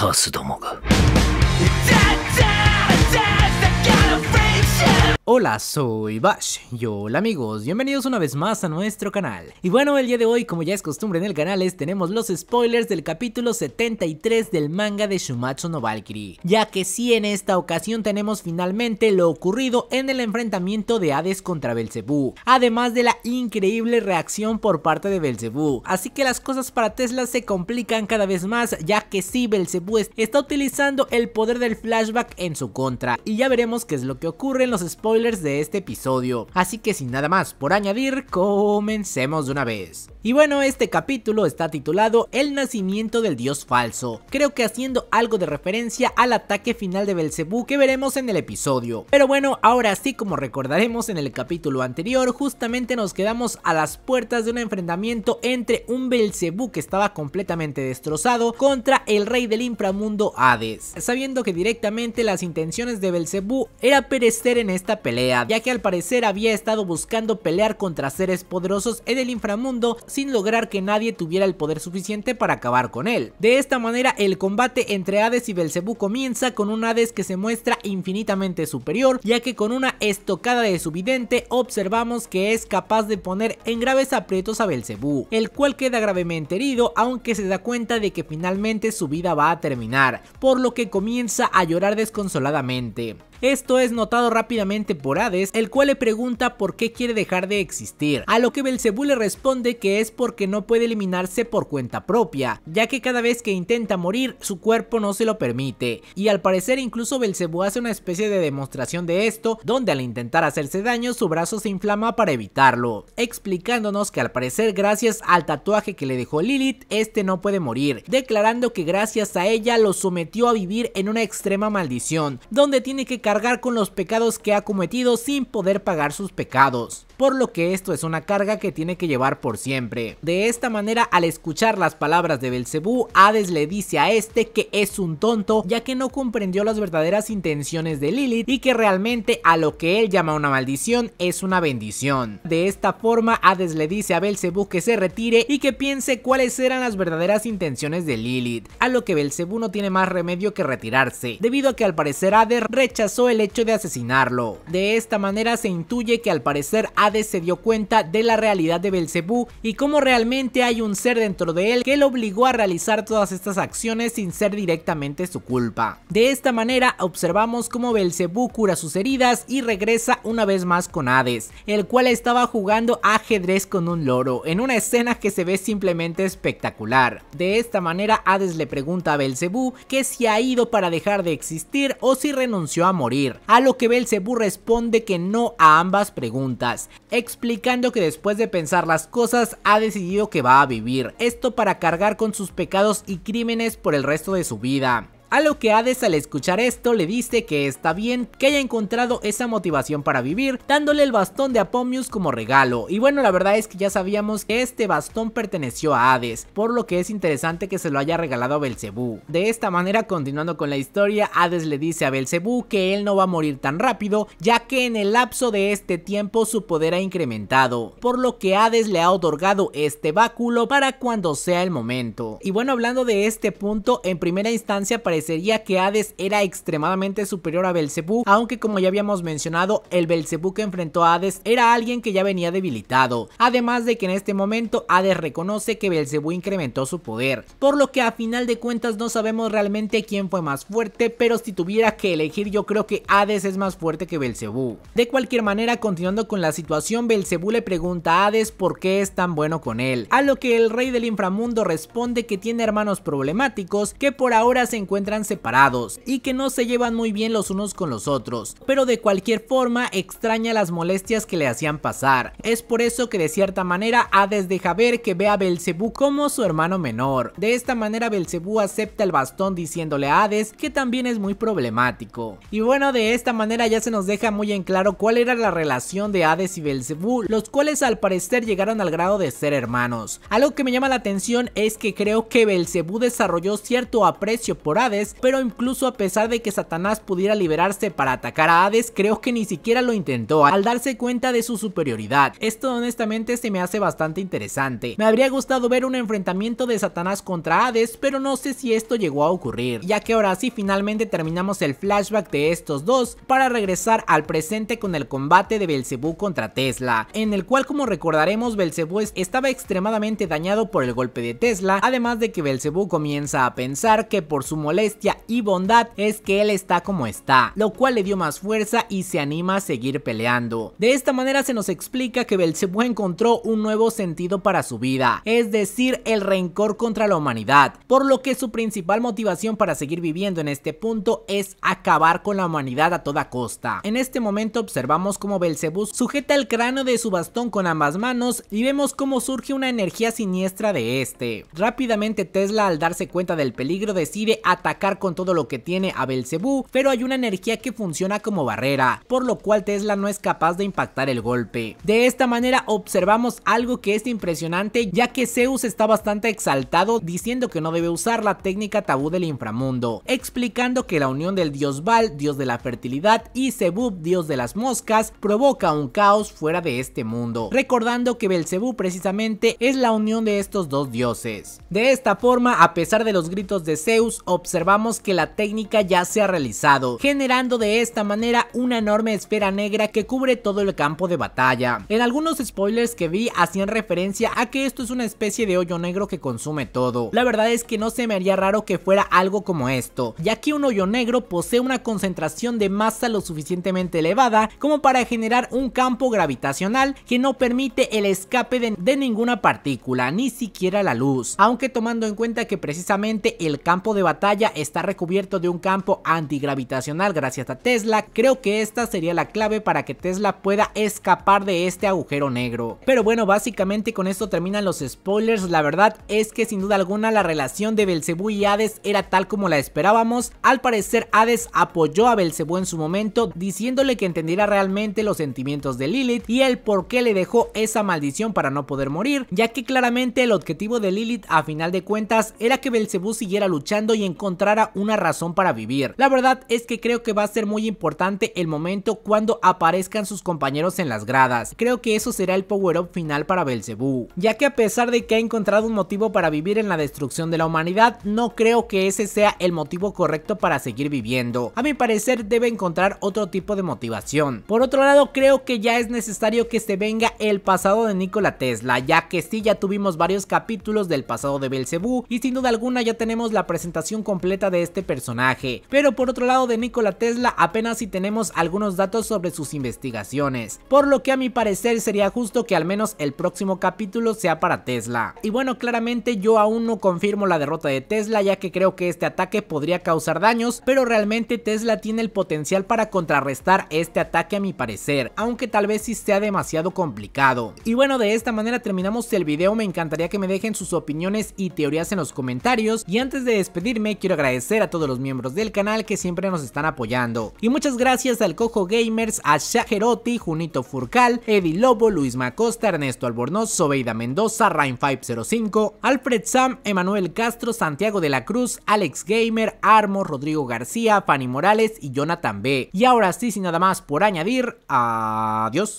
カースどもが。Hola, soy Bash y hola amigos, bienvenidos una vez más a nuestro canal. Y bueno, el día de hoy, como ya es costumbre en el canal, es tenemos los spoilers del capítulo 73 del manga de Shumatsu no Valkyrie, ya que sí en esta ocasión tenemos finalmente lo ocurrido en el enfrentamiento de Hades contra Belzebú, además de la increíble reacción por parte de Belzebú. Así que las cosas para Tesla se complican cada vez más, ya que sí Belzebú está utilizando el poder del flashback en su contra, y ya veremos qué es lo que ocurre en los spoilers de este episodio, así que sin nada más por añadir, comencemos de una vez. Y bueno, este capítulo está titulado El nacimiento del dios falso, creo que haciendo algo de referencia al ataque final de Belcebú que veremos en el episodio. Pero bueno, ahora sí como recordaremos en el capítulo anterior, justamente nos quedamos a las puertas de un enfrentamiento entre un Belcebú que estaba completamente destrozado contra el rey del inframundo Hades, sabiendo que directamente las intenciones de Belcebú era perecer en esta pelea ya que al parecer había estado buscando pelear contra seres poderosos en el inframundo sin lograr que nadie tuviera el poder suficiente para acabar con él. De esta manera el combate entre Hades y Belcebú comienza con un Hades que se muestra infinitamente superior, ya que con una estocada de su vidente observamos que es capaz de poner en graves aprietos a Belcebú, el cual queda gravemente herido aunque se da cuenta de que finalmente su vida va a terminar, por lo que comienza a llorar desconsoladamente. Esto es notado rápidamente por Hades, el cual le pregunta por qué quiere dejar de existir, a lo que Belzebú le responde que es porque no puede eliminarse por cuenta propia, ya que cada vez que intenta morir, su cuerpo no se lo permite, y al parecer incluso Belcebú hace una especie de demostración de esto, donde al intentar hacerse daño, su brazo se inflama para evitarlo, explicándonos que al parecer gracias al tatuaje que le dejó Lilith, este no puede morir, declarando que gracias a ella lo sometió a vivir en una extrema maldición, donde tiene que cargar con los pecados que ha cometido sin poder pagar sus pecados. Por lo que esto es una carga que tiene que llevar por siempre. De esta manera, al escuchar las palabras de Belcebú, Hades le dice a este que es un tonto, ya que no comprendió las verdaderas intenciones de Lilith y que realmente a lo que él llama una maldición es una bendición. De esta forma, Hades le dice a Belcebú que se retire y que piense cuáles eran las verdaderas intenciones de Lilith, a lo que Belcebú no tiene más remedio que retirarse, debido a que al parecer Hades rechazó el hecho de asesinarlo. De esta manera se intuye que al parecer Hades se dio cuenta de la realidad de Belcebú y cómo realmente hay un ser dentro de él que lo obligó a realizar todas estas acciones sin ser directamente su culpa. De esta manera observamos cómo Belcebú cura sus heridas y regresa una vez más con Hades, el cual estaba jugando ajedrez con un loro, en una escena que se ve simplemente espectacular. De esta manera Hades le pregunta a Belcebú que si ha ido para dejar de existir o si renunció a morir a lo que Belcebú responde que no a ambas preguntas, explicando que después de pensar las cosas ha decidido que va a vivir, esto para cargar con sus pecados y crímenes por el resto de su vida. A lo que Hades al escuchar esto le dice que está bien que haya encontrado esa motivación para vivir, dándole el bastón de Apomius como regalo. Y bueno, la verdad es que ya sabíamos que este bastón perteneció a Hades, por lo que es interesante que se lo haya regalado a Belcebú. De esta manera, continuando con la historia, Hades le dice a Belcebú que él no va a morir tan rápido, ya que en el lapso de este tiempo su poder ha incrementado, por lo que Hades le ha otorgado este báculo para cuando sea el momento. Y bueno, hablando de este punto, en primera instancia parece Sería que Hades era extremadamente superior a Belcebú, aunque como ya habíamos mencionado, el Belcebú que enfrentó a Hades era alguien que ya venía debilitado, además de que en este momento Hades reconoce que Belcebú incrementó su poder, por lo que a final de cuentas no sabemos realmente quién fue más fuerte, pero si tuviera que elegir yo creo que Hades es más fuerte que Belcebú. De cualquier manera, continuando con la situación, Belcebú le pregunta a Hades por qué es tan bueno con él, a lo que el rey del inframundo responde que tiene hermanos problemáticos que por ahora se encuentran separados y que no se llevan muy bien los unos con los otros, pero de cualquier forma extraña las molestias que le hacían pasar. Es por eso que de cierta manera Hades deja ver que ve a Belcebú como su hermano menor. De esta manera Belcebú acepta el bastón diciéndole a Hades que también es muy problemático. Y bueno, de esta manera ya se nos deja muy en claro cuál era la relación de Hades y Belcebú, los cuales al parecer llegaron al grado de ser hermanos. Algo que me llama la atención es que creo que Belcebú desarrolló cierto aprecio por Hades pero incluso a pesar de que Satanás pudiera liberarse para atacar a Hades, creo que ni siquiera lo intentó al darse cuenta de su superioridad. Esto honestamente se me hace bastante interesante. Me habría gustado ver un enfrentamiento de Satanás contra Hades, pero no sé si esto llegó a ocurrir, ya que ahora sí finalmente terminamos el flashback de estos dos para regresar al presente con el combate de Belcebú contra Tesla, en el cual como recordaremos Belcebú estaba extremadamente dañado por el golpe de Tesla, además de que Belcebú comienza a pensar que por su molestia y bondad es que él está como está, lo cual le dio más fuerza y se anima a seguir peleando. De esta manera se nos explica que Belcebú encontró un nuevo sentido para su vida, es decir, el rencor contra la humanidad, por lo que su principal motivación para seguir viviendo en este punto es acabar con la humanidad a toda costa. En este momento observamos cómo Belcebú sujeta el cráneo de su bastón con ambas manos y vemos cómo surge una energía siniestra de este. Rápidamente Tesla al darse cuenta del peligro decide atacar con todo lo que tiene a Belcebú, pero hay una energía que funciona como barrera, por lo cual Tesla no es capaz de impactar el golpe. De esta manera observamos algo que es impresionante ya que Zeus está bastante exaltado diciendo que no debe usar la técnica tabú del inframundo, explicando que la unión del dios Val, dios de la fertilidad, y Zebub, dios de las moscas, provoca un caos fuera de este mundo, recordando que Belcebú precisamente es la unión de estos dos dioses. De esta forma, a pesar de los gritos de Zeus, observamos que la técnica ya se ha realizado, generando de esta manera una enorme esfera negra que cubre todo el campo de batalla. En algunos spoilers que vi hacían referencia a que esto es una especie de hoyo negro que consume todo. La verdad es que no se me haría raro que fuera algo como esto, ya que un hoyo negro posee una concentración de masa lo suficientemente elevada como para generar un campo gravitacional que no permite el escape de ninguna partícula, ni siquiera la luz, aunque tomando en cuenta que precisamente el campo de batalla está recubierto de un campo antigravitacional gracias a Tesla. Creo que esta sería la clave para que Tesla pueda escapar de este agujero negro. Pero bueno, básicamente con esto terminan los spoilers. La verdad es que sin duda alguna la relación de Belcebú y Hades era tal como la esperábamos. Al parecer Hades apoyó a Belcebú en su momento diciéndole que entendiera realmente los sentimientos de Lilith y el por qué le dejó esa maldición para no poder morir, ya que claramente el objetivo de Lilith a final de cuentas era que Belcebú siguiera luchando y encontrara una razón para vivir. La verdad es que creo que va a ser muy importante el momento cuando aparezcan sus compañeros en las gradas. Creo que eso será el power-up final para Belzebú, ya que a pesar de que ha encontrado un motivo para vivir en la destrucción de la humanidad, no creo que ese sea el motivo correcto para seguir viviendo. A mi parecer debe encontrar otro tipo de motivación. Por otro lado, creo que ya es necesario que se venga el pasado de Nikola Tesla, ya que sí ya tuvimos varios capítulos del pasado de Belzebú y sin duda alguna ya tenemos la presentación completa de este personaje, pero por otro lado de Nikola Tesla apenas si tenemos algunos datos sobre sus investigaciones, por lo que a mi parecer sería justo que al menos el próximo capítulo sea para Tesla. Y bueno, claramente yo aún no confirmo la derrota de Tesla ya que creo que este ataque podría causar daños, pero realmente Tesla tiene el potencial para contrarrestar este ataque a mi parecer, aunque tal vez si sea demasiado complicado. Y bueno, de esta manera terminamos el video, me encantaría que me dejen sus opiniones y teorías en los comentarios, y antes de despedirme quiero agradecer a todos los miembros del canal que siempre nos están apoyando. Y muchas gracias al Cojo Gamers, a Shaheroti, Junito Furcal, Eddie Lobo, Luis Macosta, Ernesto Albornoz, Sobeida Mendoza, Rain505, Alfred Sam, Emanuel Castro, Santiago de la Cruz, Alex Gamer, Armo, Rodrigo García, Fanny Morales y Jonathan B. Y ahora sí, sin nada más por añadir, adiós.